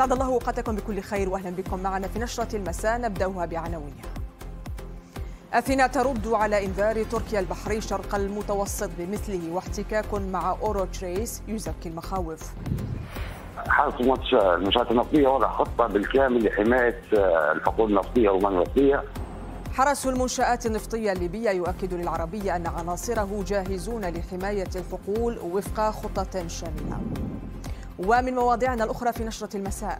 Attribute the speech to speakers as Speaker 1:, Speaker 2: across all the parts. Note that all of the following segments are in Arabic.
Speaker 1: أسعد الله أوقاتكم بكل خير وأهلا بكم معنا في نشرة المساء نبدأها بعناوينها. أثينا ترد على إنذار تركيا البحري شرق المتوسط بمثله واحتكاك مع أورو تريس يزكي المخاوف
Speaker 2: حرص ماتش المنشآت النفطية وضع خطة بالكامل لحماية آه، الحقول النفطية والمياه النفطية
Speaker 1: حرس المنشآت النفطية الليبية يؤكد للعربية أن عناصره جاهزون لحماية الحقول وفق خطة شاملة ومن مواضيعنا الأخرى في نشرة المساء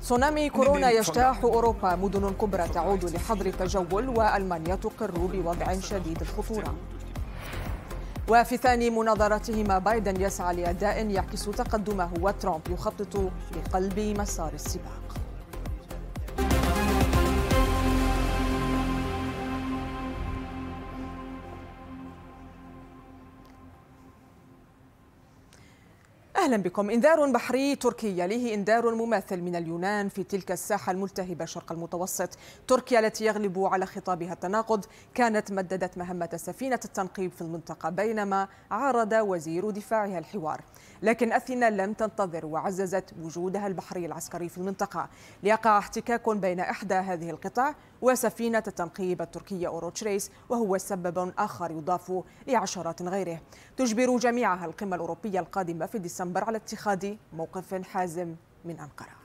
Speaker 1: تسونامي كورونا يجتاح أوروبا مدن كبرى تعود لحظر التجول وألمانيا تقر بوضع شديد الخطورة وفي ثاني مناظرتهما بايدن يسعى لأداء يعكس تقدمه وترامب يخطط لقلب مسار السباق أهلا بكم إنذار بحري تركي يليه إنذار مماثل من اليونان في تلك الساحة الملتهبة شرق المتوسط تركيا التي يغلب على خطابها التناقض كانت مددت مهمة سفينة التنقيب في المنطقة بينما عارض وزير دفاعها الحوار لكن أثينا لم تنتظر وعززت وجودها البحري العسكري في المنطقة ليقع احتكاك بين إحدى هذه القطع وسفينة التنقيب التركية أوروتشريس وهو سبب آخر يضاف لعشرات غيره تجبر جميعها القمة الأوروبية القادمة في ديسمبر عنبر على اتخاذ موقف حازم من أنقرة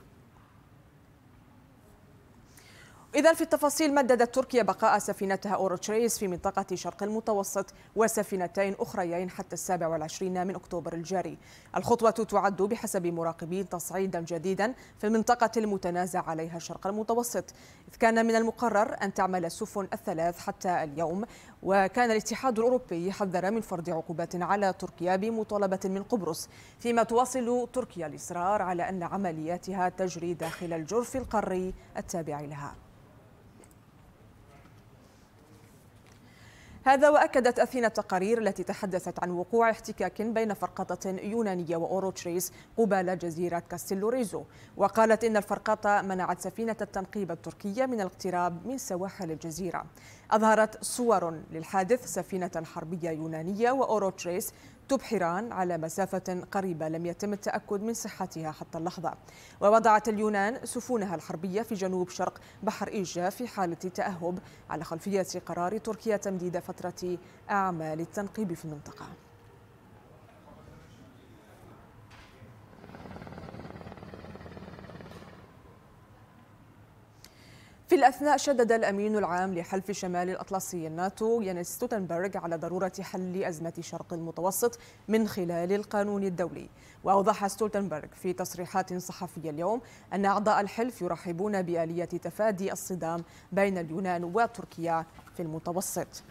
Speaker 1: إذا في التفاصيل مددت تركيا بقاء سفينتها أوروتشريس في منطقة شرق المتوسط وسفينتين أخريين حتى السابع والعشرين من أكتوبر الجاري الخطوة تعد بحسب مراقبين تصعيدا جديدا في المنطقة المتنازع عليها شرق المتوسط إذ كان من المقرر أن تعمل السفن الثلاث حتى اليوم وكان الاتحاد الأوروبي حذر من فرض عقوبات على تركيا بمطالبة من قبرص فيما تواصل تركيا الإصرار على أن عملياتها تجري داخل الجرف القاري التابع لها هذا وأكدت أثينا التقارير التي تحدثت عن وقوع احتكاك بين فرقطة يونانية واوروتريس قبال جزيرة كاستيلوريزو وقالت إن الفرقطة منعت سفينة التنقيب التركية من الاقتراب من سواحل الجزيرة أظهرت صور للحادث سفينة حربية يونانية واوروتريس تبحران على مسافة قريبة لم يتم التأكد من صحتها حتى اللحظة ووضعت اليونان سفونها الحربية في جنوب شرق بحر إيجا في حالة تأهب على خلفية قرار تركيا تمديد فترة أعمال التنقيب في المنطقة في الأثناء شدد الأمين العام لحلف شمال الأطلسي الناتو يانس ستوتنبرغ على ضرورة حل أزمة شرق المتوسط من خلال القانون الدولي وأوضح ستوتنبرغ في تصريحات صحفية اليوم أن أعضاء الحلف يرحبون بآلية تفادي الصدام بين اليونان وتركيا في المتوسط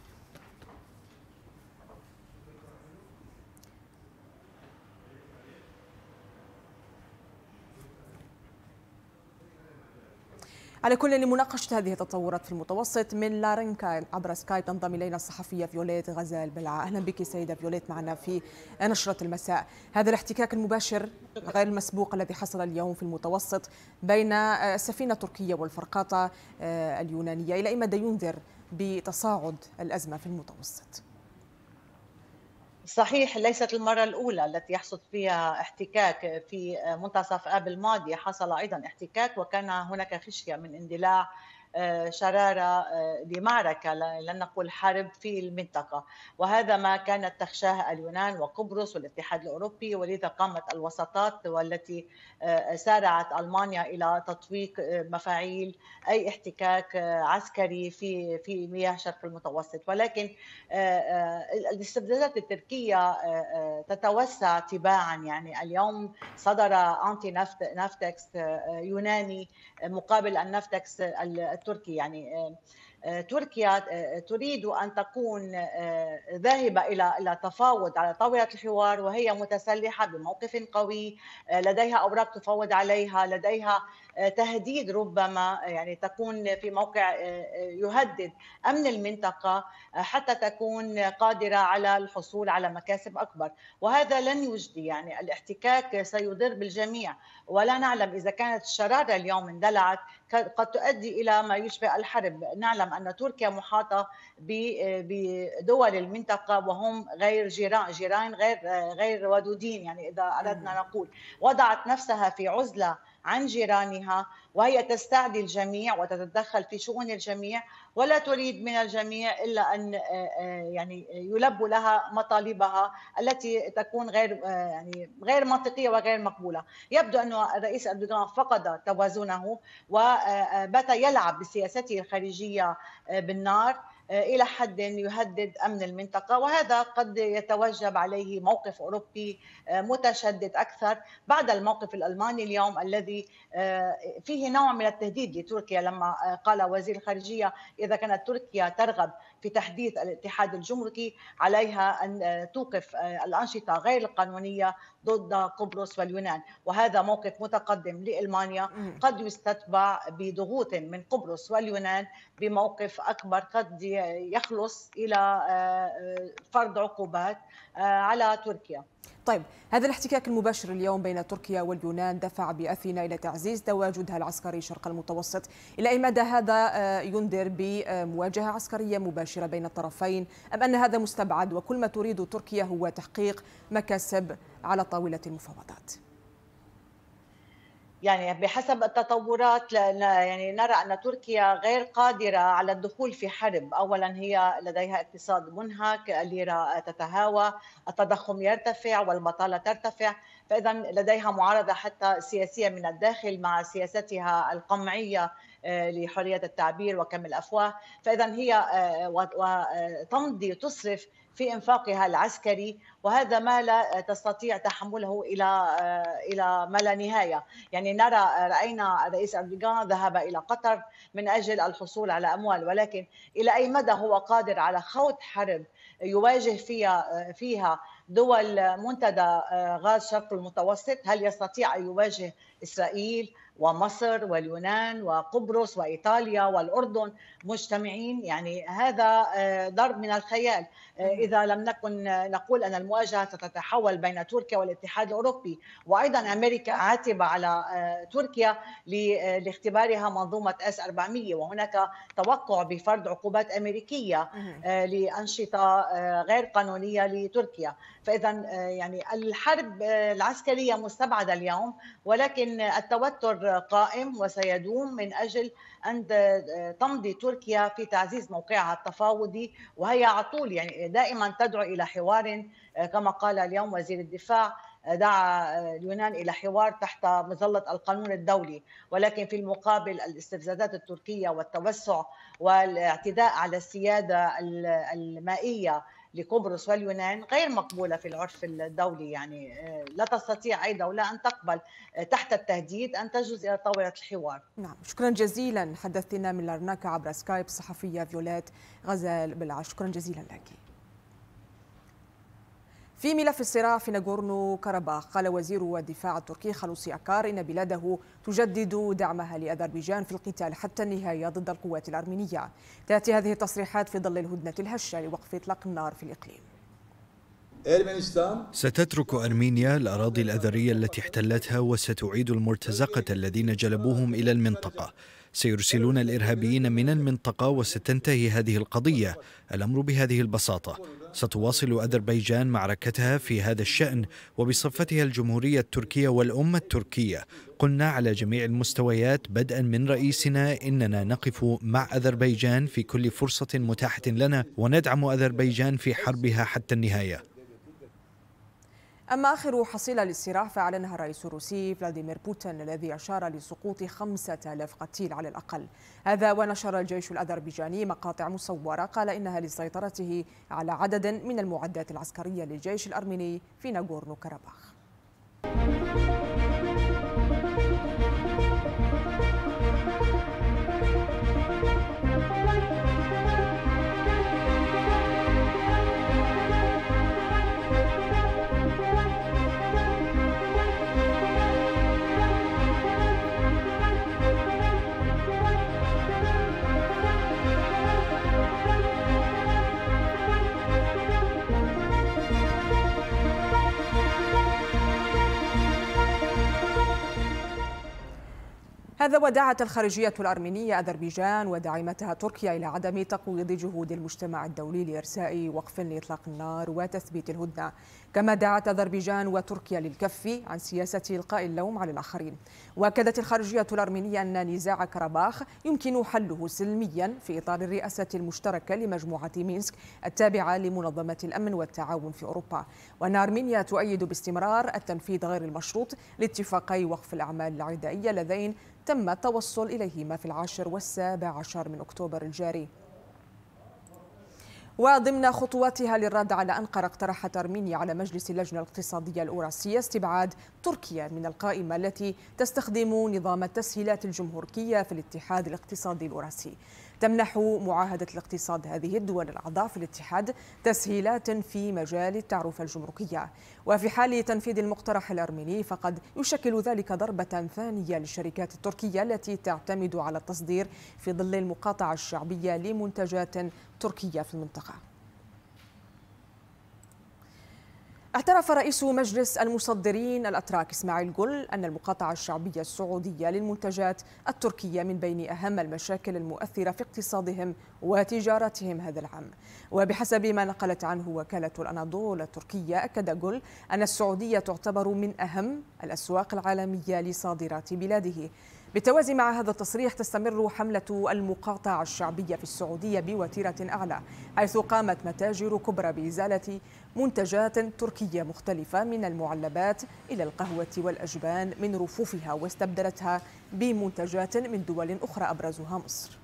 Speaker 1: على كل لمناقشة هذه التطورات في المتوسط من لارنكا عبر سكايب تنضم إلينا الصحفية فيوليت غزال بلعة أهلا بك سيدة فيوليت معنا في نشرة المساء هذا الاحتكاك المباشر غير المسبوق الذي حصل اليوم في المتوسط بين آه، السفينة التركية والفرقاطة آه، اليونانية إلى أي مدى ينذر بتصاعد الأزمة في المتوسط
Speaker 3: صحيح ليست المرة الأولى التي يحصل فيها احتكاك في منتصف آب الماضي حصل أيضا احتكاك وكان هناك خشية من اندلاع آه، شراره آه، لمعركه لن نقول حرب في المنطقه وهذا ما كانت تخشاه اليونان وقبرص والاتحاد الاوروبي ولذا قامت الوساطات والتي آه، سارعت المانيا الى تطويق مفاعيل اي احتكاك عسكري في في مياه شرق المتوسط ولكن الاستبدادات التركيه تتوسع تباعا يعني اليوم صدر انتي نفتكس يوناني مقابل النفتكس التركي يعني آه، آه، تركيا آه، تريد ان تكون ذاهبه الى الى تفاوض على طاوله الحوار وهي متسلحه بموقف قوي لديها اوراق تفاوض عليها لديها تهديد ربما يعني تكون في موقع يهدد امن المنطقه حتى تكون قادره على الحصول على مكاسب اكبر وهذا لن يجدي يعني الاحتكاك سيضر بالجميع ولا نعلم اذا كانت الشراره اليوم اندلعت قد تؤدي الى ما يشبه الحرب، نعلم ان تركيا محاطه بدول المنطقه وهم غير جيران، جيران غير غير ودودين يعني اذا اردنا نقول، وضعت نفسها في عزله عن جيرانها وهي تستعدي الجميع وتتدخل في شؤون الجميع ولا تريد من الجميع الا ان آه، آه، يعني يلبوا لها مطالبها التي تكون غير آه، يعني غير منطقيه وغير مقبوله، يبدو أن الرئيس اردوغان فقد توازنه وبات يلعب بسياسته الخارجيه بالنار آه، الى حد يهدد امن المنطقه وهذا قد يتوجب عليه موقف اوروبي آه، متشدد اكثر بعد الموقف الالماني اليوم الذي آه، فيه نوع من التهديد لتركيا لما آه، قال وزير الخارجية إذا كانت تركيا ترغب في تحديث الاتحاد الجمركي عليها أن آه، توقف الأنشطة غير القانونية ضد قبرص واليونان وهذا موقف متقدم لألمانيا قد يستتبع بضغوط من قبرص واليونان بموقف أكبر قد يخلص إلى فرض عقوبات على تركيا
Speaker 1: طيب هذا الاحتكاك المباشر اليوم بين تركيا واليونان دفع بأثينا إلى تعزيز تواجدها العسكري شرق المتوسط إلى أي مدى هذا آه، ينذر بمواجهة عسكرية مباشرة بين الطرفين أم أن هذا مستبعد وكل ما تريد تركيا هو تحقيق مكاسب على طاولة المفاوضات
Speaker 3: يعني بحسب التطورات يعني نرى ان تركيا غير قادره على الدخول في حرب، اولا هي لديها اقتصاد منهك، الليره تتهاوى، التضخم يرتفع والبطاله ترتفع، فاذا لديها معارضه حتى سياسيه من الداخل مع سياستها القمعيه آه، لحريه التعبير وكم الافواه، فاذا هي آه، وتمضي آه، تصرف في انفاقها العسكري وهذا ما لا تستطيع تحمله الى آه، الى ما لا نهايه، يعني نرى آه، راينا الرئيس اردوغان ذهب الى قطر من اجل الحصول على اموال ولكن الى اي مدى هو قادر على خوض حرب يواجه فيها آه، فيها دول منتدى غاز شرق المتوسط، هل يستطيع ان يواجه اسرائيل؟ ومصر واليونان وقبرص وايطاليا والاردن مجتمعين يعني هذا آه، ضرب من الخيال آه، اذا لم نكن آه، نقول ان المواجهه ستتحول بين تركيا والاتحاد الاوروبي وايضا امريكا عاتبه على تركيا لاختبارها منظومه اس 400 وهناك توقع بفرض عقوبات امريكيه لانشطه غير قانونيه لتركيا فاذا آه، يعني الحرب آه، العسكريه مستبعده اليوم ولكن التوتر قائم وسيدوم من اجل ان آه، تمضي تركيا في تعزيز موقعها التفاوضي وهي على طول يعني دائما تدعو الى حوار كما قال اليوم وزير الدفاع دعا اليونان الى حوار تحت مظله القانون الدولي ولكن في المقابل الاستفزازات التركيه والتوسع والاعتداء على السياده المائيه لقبرص واليونان غير مقبولة في العرف الدولي يعني آه، لا تستطيع أي دولة أن تقبل آه، تحت التهديد أن تجلس إلى طاولة الحوار
Speaker 1: نعم شكرا جزيلا حدثتنا من لارناكا عبر سكايب الصحفية فيولات غزال بالعش شكرا جزيلا لك في ملف الصراع في ناغورنو كاراباخ قال وزير الدفاع التركي خلوصي أكار إن بلاده تجدد دعمها لأذربيجان في القتال حتى النهاية ضد القوات الأرمينية تأتي هذه التصريحات في ظل الهدنة الهشة لوقف إطلاق النار في الإقليم
Speaker 4: ستترك أرمينيا الأراضي الأذرية التي احتلتها وستعيد المرتزقة الذين جلبوهم إلى المنطقة سيرسلون الإرهابيين من المنطقة وستنتهي هذه القضية الأمر بهذه البساطة ستواصل أذربيجان معركتها في هذا الشأن وبصفتها الجمهورية التركية والأمة التركية قلنا على جميع المستويات بدءا من رئيسنا إننا نقف مع أذربيجان في كل فرصة متاحة لنا وندعم أذربيجان في حربها حتى النهاية
Speaker 1: أما آخر حصيلة للصراع فأعلنها الرئيس الروسي فلاديمير بوتين الذي أشار لسقوط خمسة آلاف قتيل على الأقل هذا ونشر الجيش الأذربيجاني مقاطع مصورة قال إنها لسيطرته على عدد من المعدات العسكرية للجيش الأرميني في ناغورنو كاراباخ هذا ودعت الخارجية الأرمينية أذربيجان وداعمتها تركيا إلى عدم تقويض جهود المجتمع الدولي لإرساء وقف لإطلاق النار وتثبيت الهدنة كما دعت أذربيجان وتركيا للكف عن سياسة إلقاء اللوم على الآخرين وأكدت الخارجية الأرمينية أن نزاع كرباخ يمكن حله سلميا في إطار الرئاسة المشتركة لمجموعة مينسك التابعة لمنظمة الأمن والتعاون في أوروبا وأن أرمينيا تؤيد باستمرار التنفيذ غير المشروط لاتفاقي وقف الأعمال العدائية اللذين تم التوصل إليهما في العاشر والسابع عشر من أكتوبر الجاري وضمن خطواتها للرد على أنقرة اقترحت أرمينيا على مجلس اللجنة الاقتصادية الأوراسية استبعاد تركيا من القائمة التي تستخدم نظام التسهيلات الجمهورية في الاتحاد الاقتصادي الأوراسي تمنح معاهدة الاقتصاد هذه الدول الأعضاء في الاتحاد تسهيلات في مجال التعرفة الجمركية وفي حال تنفيذ المقترح الأرميني فقد يشكل ذلك ضربة ثانية للشركات التركية التي تعتمد على التصدير في ظل المقاطعة الشعبية لمنتجات تركية في المنطقة اعترف رئيس مجلس المصدرين الأتراك إسماعيل جل أن المقاطعة الشعبية السعودية للمنتجات التركية من بين أهم المشاكل المؤثرة في اقتصادهم وتجارتهم هذا العام وبحسب ما نقلت عنه وكالة الأناضول التركية أكد جل أن السعودية تعتبر من أهم الأسواق العالمية لصادرات بلاده بالتوازي مع هذا التصريح تستمر حملة المقاطعة الشعبية في السعودية بوتيرة أعلى حيث قامت متاجر كبرى بإزالة منتجات تركية مختلفة من المعلبات إلى القهوة والأجبان من رفوفها واستبدلتها بمنتجات من دول أخرى أبرزها مصر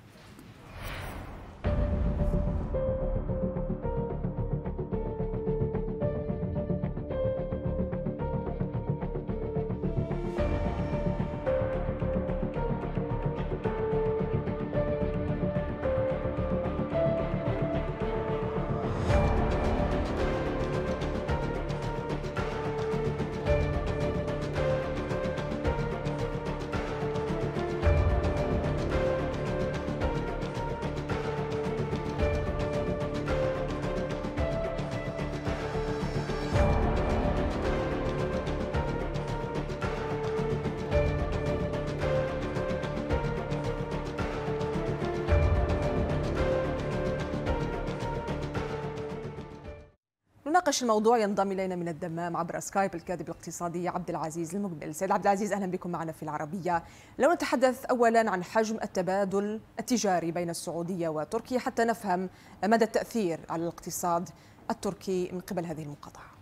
Speaker 1: نناقش الموضوع ينضم الينا من الدمام عبر سكايب الكاتب الاقتصادي عبد العزيز المقبل سيد عبد العزيز اهلا بكم معنا في العربيه لو نتحدث اولا عن حجم التبادل التجاري بين السعوديه وتركيا حتى نفهم مدى التاثير على الاقتصاد التركي من قبل هذه المقاطعه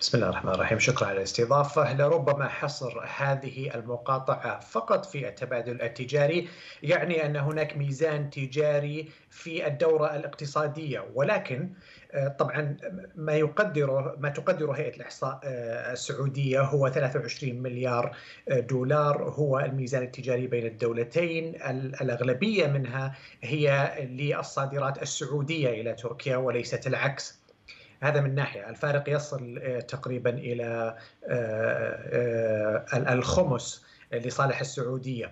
Speaker 5: بسم الله الرحمن الرحيم شكرا على الاستضافة لربما حصر هذه المقاطعة فقط في التبادل التجاري يعني أن هناك ميزان تجاري في الدورة الاقتصادية ولكن آه، طبعا ما يقدره ما تقدره هيئه الاحصاء آه، السعوديه هو 23 مليار آه، دولار هو الميزان التجاري بين الدولتين الاغلبيه منها هي للصادرات السعوديه الى تركيا وليست العكس هذا من ناحيه الفارق يصل تقريبا الى الخمس لصالح السعوديه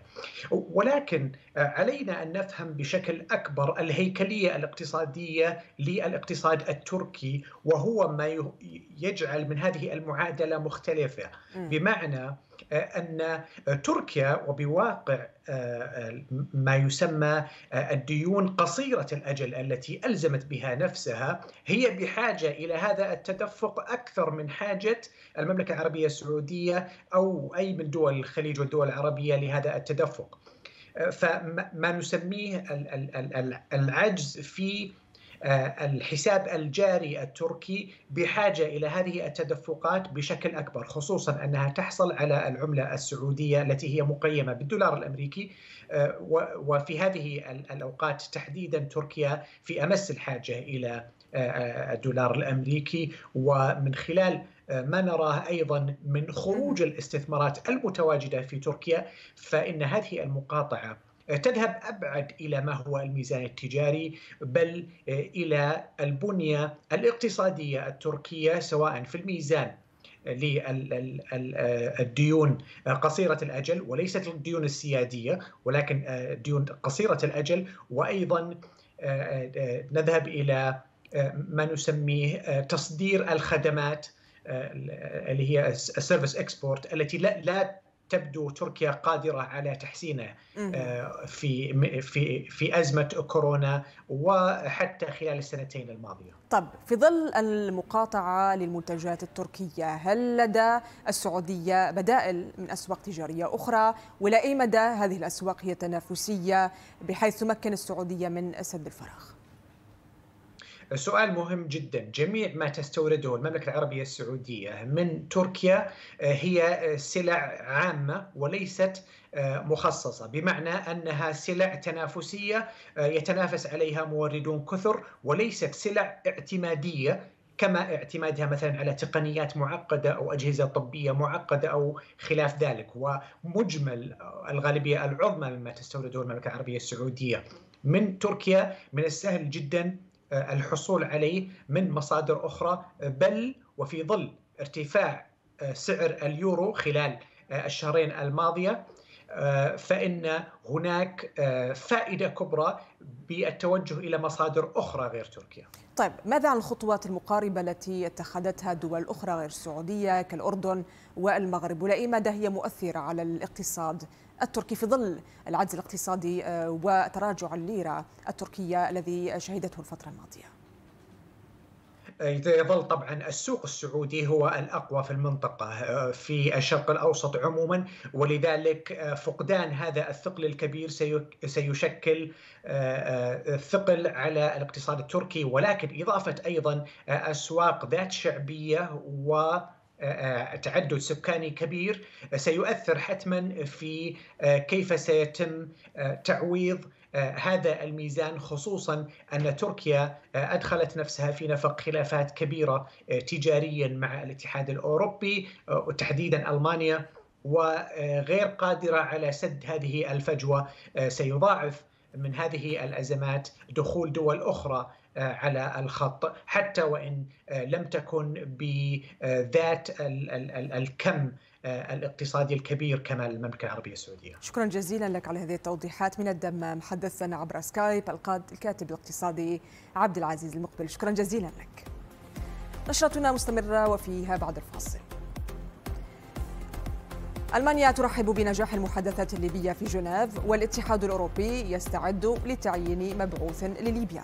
Speaker 5: ولكن علينا ان نفهم بشكل اكبر الهيكليه الاقتصاديه للاقتصاد التركي وهو ما يجعل من هذه المعادله مختلفه بمعنى آه، ان تركيا وبواقع آه، ما يسمى آه، الديون قصيره الاجل التي الزمت بها نفسها هي بحاجه الى هذا التدفق اكثر من حاجه المملكه العربيه السعوديه او اي من دول الخليج والدول العربيه لهذا التدفق فما نسميه العجز في آه، الحساب الجاري التركي بحاجه الى هذه التدفقات بشكل اكبر خصوصا انها تحصل على العمله السعوديه التي هي مقيمه بالدولار الامريكي آه، وفي هذه الاوقات تحديدا تركيا في امس الحاجه الى آه، الدولار الامريكي ومن خلال آه، ما نراه ايضا من خروج الاستثمارات المتواجده في تركيا فان هذه المقاطعه آه، تذهب ابعد الى ما هو الميزان التجاري بل آه، الى البنيه الاقتصاديه التركيه سواء في الميزان للديون قصيرة الأجل وليست الديون السيادية ولكن ديون قصيرة الأجل وأيضا نذهب إلى ما نسميه تصدير الخدمات آه، اللي هي السيرفيس اكسبورت التي لا لا تبدو تركيا قادرة على تحسينه آه، في في في أزمة كورونا وحتى خلال السنتين الماضية.
Speaker 1: طب في ظل المقاطعة للمنتجات التركية، هل لدى السعودية بدائل من أسواق تجارية أخرى؟ والى أي مدى هذه الأسواق هي تنافسية بحيث تمكن السعودية من سد الفراغ؟
Speaker 5: سؤال مهم جدا جميع ما تستورده المملكة العربية السعودية من تركيا آه، هي آه، سلع عامة وليست آه، مخصصة بمعنى أنها سلع تنافسية يتنافس عليها موردون كثر وليست سلع اعتمادية كما اعتمادها مثلا على تقنيات معقده او اجهزه طبيه معقده او خلاف ذلك ومجمل الغالبيه العظمى مما تستورده المملكه العربيه السعوديه من تركيا من السهل جدا آه، الحصول عليه من مصادر أخرى آه، بل وفي ظل ارتفاع آه، سعر اليورو خلال الشهرين الماضية آه، فإن هناك آه، فائدة كبرى بالتوجه إلى مصادر أخرى غير تركيا
Speaker 1: طيب ماذا عن الخطوات المقاربة التي اتخذتها دول أخرى غير السعودية كالأردن والمغرب ولأي مدى هي مؤثرة على الاقتصاد التركي في ظل العجز الاقتصادي آه، وتراجع الليرة التركية الذي شهدته الفترة الماضية
Speaker 5: يظل طبعا السوق السعودي هو الاقوى في المنطقه آه، في الشرق الاوسط عموما ولذلك آه، فقدان هذا الثقل الكبير سيشكل آه، ثقل على الاقتصاد التركي ولكن اضافه ايضا اسواق ذات شعبيه و تعدد سكاني كبير سيؤثر حتما في كيف سيتم تعويض آه، هذا الميزان خصوصا أن تركيا آه، أدخلت نفسها في نفق خلافات كبيرة آه، تجاريا مع الاتحاد الأوروبي وتحديدا ألمانيا وغير قادرة على سد هذه الفجوة سيضاعف من هذه الأزمات دخول دول أخرى على الخط حتى وان لم تكن بذات الكم آه، الاقتصادي الكبير كما المملكة العربية السعودية
Speaker 1: شكرا جزيلا لك على هذه التوضيحات من الدمام حدثنا عبر سكايب القاد الكاتب الاقتصادي عبد العزيز المقبل شكرا جزيلا لك نشرتنا مستمرة وفيها بعد الفاصل ألمانيا ترحب بنجاح المحادثات الليبية في جنيف والاتحاد الأوروبي يستعد لتعيين مبعوث لليبيا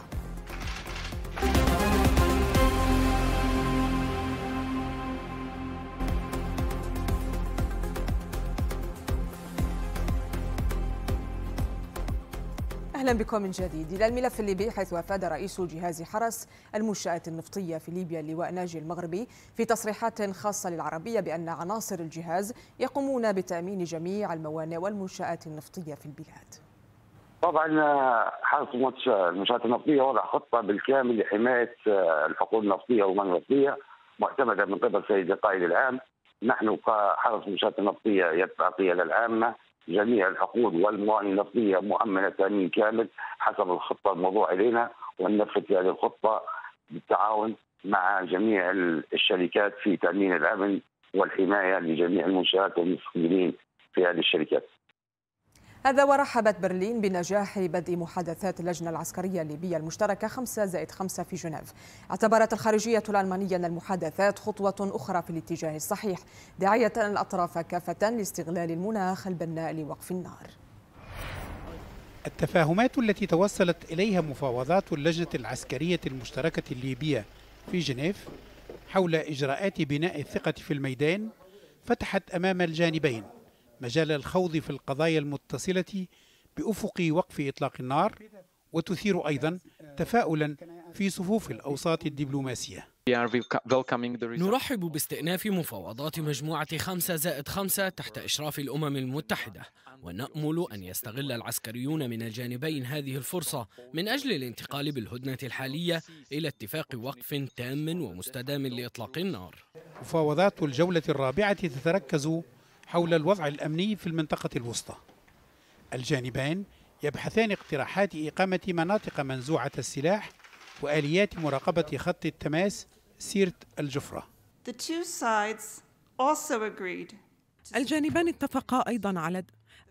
Speaker 1: أهلا بكم من جديد إلى الملف الليبي حيث أفاد رئيس جهاز حرس المنشآت النفطية في ليبيا اللواء ناجي المغربي في تصريحات خاصة للعربية بأن عناصر الجهاز يقومون بتأمين جميع الموانئ والمنشآت النفطية في البلاد
Speaker 2: طبعا حرس المنشآت النفطية وضع خطة بالكامل لحماية آه، الحقول النفطية والموانئ النفطية معتمدة من قبل سيد القائد العام نحن كحرس المنشآت النفطية يتعطي للعامة جميع الحقول والموانئ النفطيه مؤمنه تامين كامل حسب الخطه الموضوع الينا وننفذ هذه الخطه بالتعاون مع جميع الشركات في تامين الامن والحمايه لجميع المنشات والمستثمرين في هذه الشركات.
Speaker 1: هذا ورحبت برلين بنجاح بدء محادثات اللجنة العسكرية الليبية المشتركة 5 زائد 5 في جنيف اعتبرت الخارجية الألمانية أن المحادثات خطوة أخرى في الاتجاه الصحيح داعية الأطراف كافة لاستغلال المناخ البناء لوقف النار
Speaker 6: التفاهمات التي توصلت إليها مفاوضات اللجنة العسكرية المشتركة الليبية في جنيف حول إجراءات بناء الثقة في الميدان فتحت أمام الجانبين مجال الخوض في القضايا المتصلة بأفق وقف إطلاق النار وتثير أيضا تفاؤلا في صفوف الأوساط الدبلوماسية
Speaker 4: نرحب باستئناف مفاوضات مجموعة خمسة زائد خمسة تحت إشراف الأمم المتحدة ونأمل أن يستغل العسكريون من الجانبين هذه الفرصة من أجل الانتقال بالهدنة الحالية إلى اتفاق وقف تام ومستدام لإطلاق النار
Speaker 6: مفاوضات الجولة الرابعة تتركز حول الوضع الأمني في المنطقة الوسطى الجانبان يبحثان اقتراحات إقامة مناطق منزوعة السلاح وآليات مراقبة خط التماس سيرة الجفرة
Speaker 7: الجانبان اتفقا أيضا على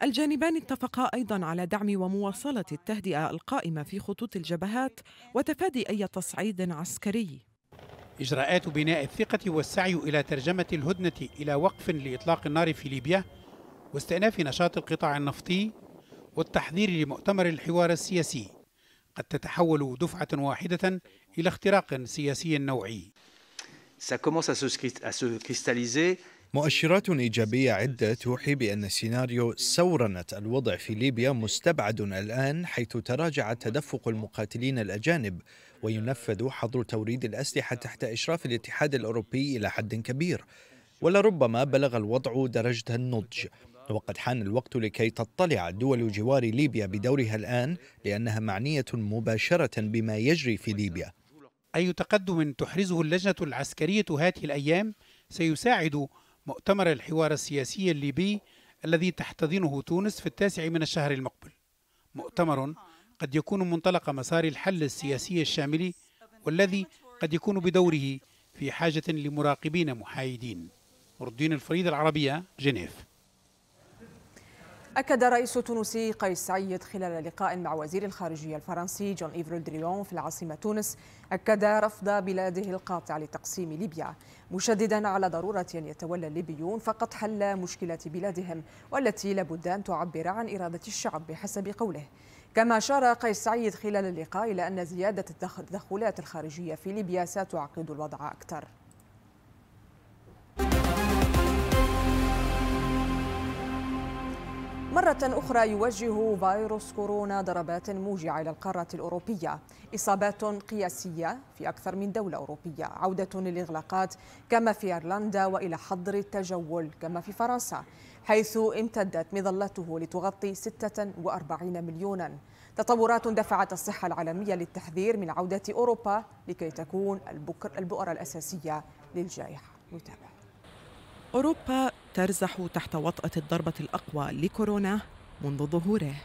Speaker 7: الجانبان اتفقا أيضا على دعم ومواصلة التهدئة القائمة في خطوط الجبهات وتفادي أي تصعيد عسكري
Speaker 6: إجراءات بناء الثقة والسعي إلى ترجمة الهدنة إلى وقف لإطلاق النار في ليبيا واستئناف نشاط القطاع النفطي والتحضير لمؤتمر الحوار السياسي قد تتحول دفعة واحدة إلى اختراق سياسي نوعي
Speaker 4: مؤشرات إيجابية عدة توحي بأن سيناريو سورنة الوضع في ليبيا مستبعد الآن حيث تراجع تدفق المقاتلين الأجانب وينفذ حظر توريد الأسلحة تحت إشراف الاتحاد الأوروبي إلى حد كبير ولربما بلغ الوضع درجة النضج وقد حان الوقت لكي تطلع دول جوار ليبيا بدورها الآن لأنها معنية مباشرة بما يجري في ليبيا أي تقدم تحرزه اللجنة
Speaker 6: العسكرية هذه الأيام سيساعد مؤتمر الحوار السياسي الليبي الذي تحتضنه تونس في التاسع من الشهر المقبل مؤتمر قد يكون منطلق مسار الحل السياسي الشامل والذي قد يكون بدوره في حاجة لمراقبين محايدين الدين الفريد العربية جنيف
Speaker 1: أكد الرئيس التونسي قيس سعيد خلال لقاء مع وزير الخارجية الفرنسي جون إيفر دريون في العاصمة تونس أكد رفض بلاده القاطع لتقسيم ليبيا مشددا على ضرورة أن يتولى الليبيون فقط حل مشكلة بلادهم والتي لابد أن تعبر عن إرادة الشعب بحسب قوله كما أشار قيس سعيد خلال اللقاء إلى أن زيادة التدخلات الخارجية في ليبيا ستعقد الوضع أكثر مرة أخرى يوجه فيروس كورونا ضربات موجعة إلى القارة الأوروبية إصابات قياسية في أكثر من دولة أوروبية عودة للإغلاقات كما في أيرلندا وإلى حظر التجول كما في فرنسا حيث امتدت مظلته لتغطي 46 مليونا تطورات دفعت الصحة العالمية للتحذير من عودة أوروبا لكي تكون البؤرة الأساسية للجائحة نتابع
Speaker 7: أوروبا ترزح تحت وطأة الضربة الأقوى لكورونا منذ ظهوره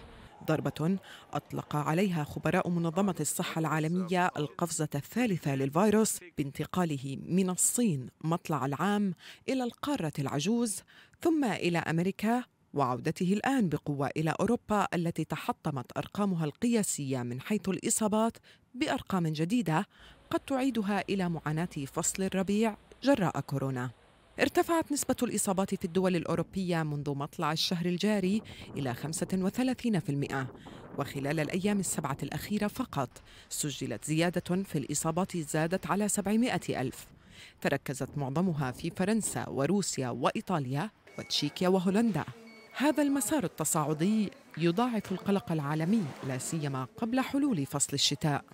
Speaker 7: ضربة أطلق عليها خبراء منظمة الصحة العالمية القفزة الثالثة للفيروس بانتقاله من الصين مطلع العام إلى القارة العجوز ثم إلى أمريكا وعودته الآن بقوة إلى أوروبا التي تحطمت أرقامها القياسية من حيث الإصابات بأرقام جديدة قد تعيدها إلى معاناة فصل الربيع جراء كورونا ارتفعت نسبة الإصابات في الدول الأوروبية منذ مطلع الشهر الجاري إلى 35% وخلال الأيام السبعة الأخيرة فقط سجلت زيادة في الإصابات زادت على 700 ألف تركزت معظمها في فرنسا وروسيا وإيطاليا وتشيكيا وهولندا هذا المسار التصاعدي يضاعف القلق العالمي لا سيما قبل حلول
Speaker 4: فصل الشتاء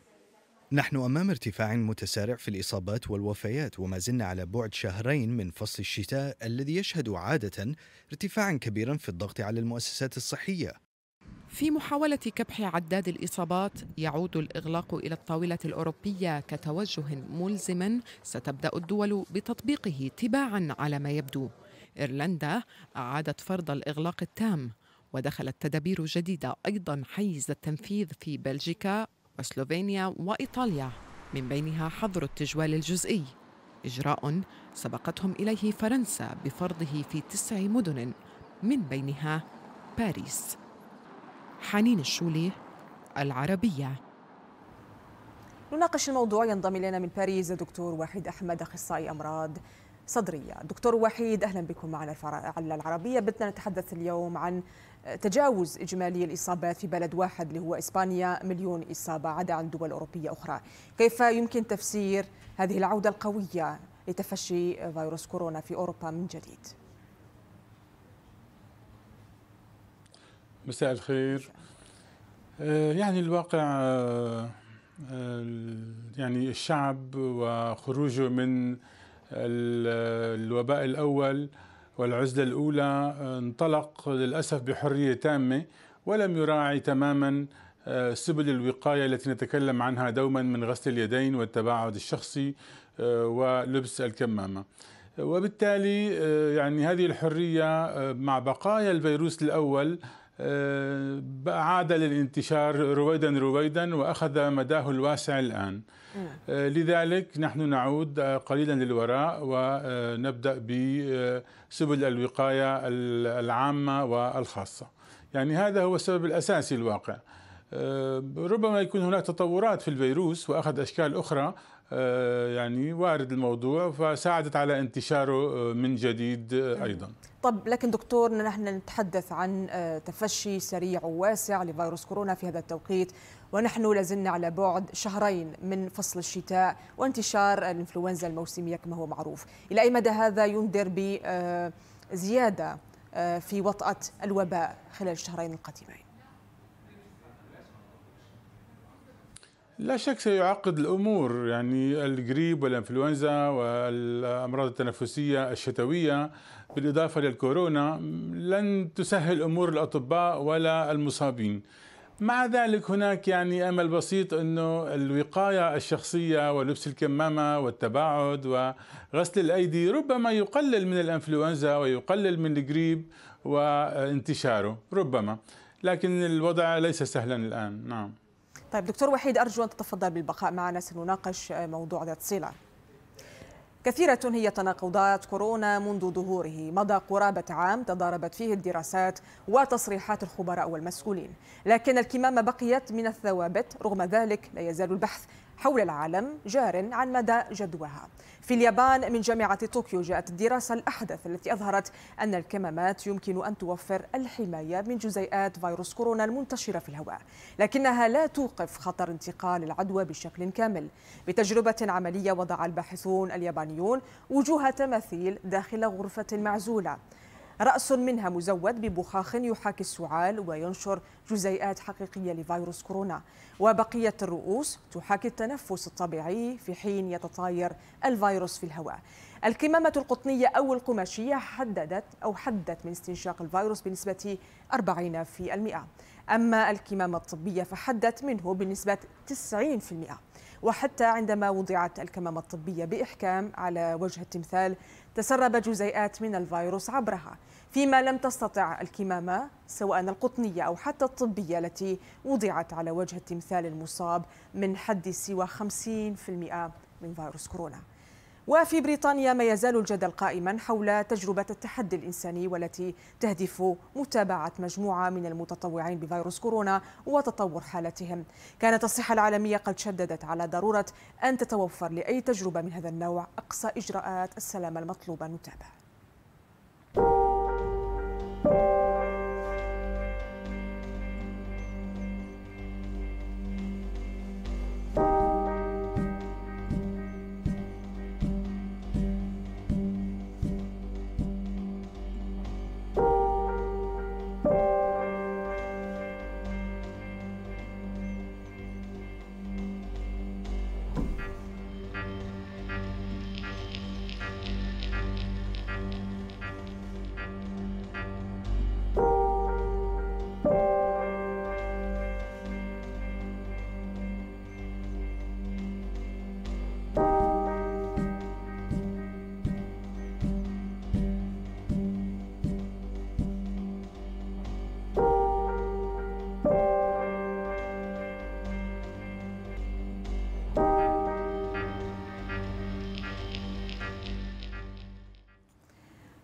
Speaker 4: نحن أمام ارتفاع متسارع في الإصابات والوفيات وما زلنا على بعد شهرين من فصل الشتاء الذي يشهد عادة ارتفاعا كبيرا في الضغط على المؤسسات الصحية
Speaker 7: في محاولة كبح عداد الإصابات يعود الإغلاق إلى الطاولة الأوروبية كتوجه ملزم ستبدأ الدول بتطبيقه تباعا على ما يبدو إيرلندا أعادت فرض الإغلاق التام ودخلت تدابير جديدة أيضا حيز التنفيذ في بلجيكا وسلوفينيا وإيطاليا من بينها حظر التجوال الجزئي إجراء سبقتهم إليه فرنسا بفرضه في تسع مدن من بينها باريس حنين الشولي العربية
Speaker 1: نناقش الموضوع ينضم إلينا من باريس دكتور وحيد أحمد أخصائي أمراض صدرية دكتور وحيد أهلا بكم معنا على العربية بدنا نتحدث اليوم عن تجاوز إجمالي الإصابات في بلد واحد اللي هو إسبانيا مليون إصابة عدا عن دول أوروبية أخرى كيف يمكن تفسير هذه العودة القوية لتفشي فيروس كورونا في أوروبا من جديد
Speaker 8: مساء الخير آه، يعني الواقع آه، يعني الشعب وخروجه من الوباء الأول والعزلة الأولى آه، انطلق للأسف بحرية تامة ولم يراعي تماما آه، سبل الوقاية التي نتكلم عنها دوما من غسل اليدين والتباعد الشخصي آه، ولبس الكمامة وبالتالي يعني هذه الحرية مع بقايا الفيروس الأول آه، عاد للانتشار رويدا رويدا واخذ مداه الواسع الان نعم. آه، لذلك نحن نعود آه، قليلا للوراء ونبدا بسبل الوقايه العامه والخاصه يعني هذا هو السبب الاساسي الواقع آه، ربما يكون هناك تطورات في الفيروس واخذ اشكال اخرى آه، يعني وارد الموضوع فساعدت على انتشاره آه، من جديد ايضا.
Speaker 1: طب لكن دكتور نحن نتحدث عن تفشي سريع وواسع لفيروس كورونا في هذا التوقيت ونحن لازلنا على بعد شهرين من فصل الشتاء وانتشار الانفلونزا الموسميه كما هو معروف، الى اي مدى هذا ينذر بزياده في وطأة الوباء خلال الشهرين القادمين؟
Speaker 8: لا شك سيعقد الامور يعني القريب والانفلونزا والامراض التنفسيه الشتويه بالاضافه للكورونا لن تسهل امور الاطباء ولا المصابين. مع ذلك هناك يعني امل بسيط انه الوقايه الشخصيه ولبس الكمامه والتباعد وغسل الايدي ربما يقلل من الانفلونزا ويقلل من القريب وانتشاره ربما لكن الوضع ليس سهلا الان نعم
Speaker 1: طيب دكتور وحيد أرجو أن تتفضل بالبقاء معنا سنناقش موضوع ذات صلة كثيرة هي تناقضات كورونا منذ ظهوره مضى قرابة عام تضاربت فيه الدراسات وتصريحات الخبراء والمسؤولين لكن الكمامة بقيت من الثوابت رغم ذلك لا يزال البحث حول العالم جار عن مدى جدواها في اليابان من جامعة طوكيو جاءت الدراسة الأحدث التي أظهرت أن الكمامات يمكن أن توفر الحماية من جزيئات فيروس كورونا المنتشرة في الهواء لكنها لا توقف خطر انتقال العدوى بشكل كامل بتجربة عملية وضع الباحثون اليابانيون وجوه تماثيل داخل غرفة معزولة رأس منها مزود ببخاخ يحاكي السعال وينشر جزيئات حقيقية لفيروس كورونا وبقية الرؤوس تحاكي التنفس الطبيعي في حين يتطاير الفيروس في الهواء الكمامة القطنية أو القماشية حددت أو حدت من استنشاق الفيروس بنسبة 40% أما الكمامة الطبية فحدت منه بنسبة 90% وحتى عندما وضعت الكمامة الطبية بإحكام على وجه التمثال تسرب جزيئات من الفيروس عبرها فيما لم تستطع الكمامة سواء القطنية أو حتى الطبية التي وضعت على وجه التمثال المصاب من حد سوى 50% من فيروس كورونا وفي بريطانيا ما يزال الجدل قائما حول تجربة التحدي الإنساني والتي تهدف متابعة مجموعة من المتطوعين بفيروس كورونا وتطور حالتهم كانت الصحة العالمية قد شددت على ضرورة أن تتوفر لأي تجربة من هذا النوع أقصى إجراءات السلامة المطلوبة نتابع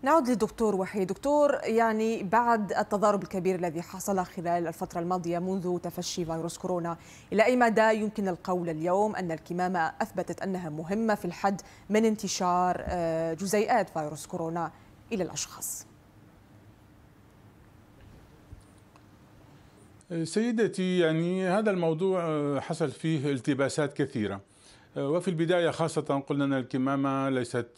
Speaker 1: نعود للدكتور وحيد دكتور يعني بعد التضارب الكبير الذي حصل خلال الفترة الماضية منذ تفشي فيروس كورونا إلى أي مدى يمكن القول اليوم أن الكمامة أثبتت أنها مهمة في الحد من انتشار آه، جزيئات فيروس كورونا إلى الأشخاص
Speaker 8: سيدتي يعني هذا الموضوع آه، حصل فيه التباسات كثيرة آه، وفي البداية خاصة قلنا أن الكمامة ليست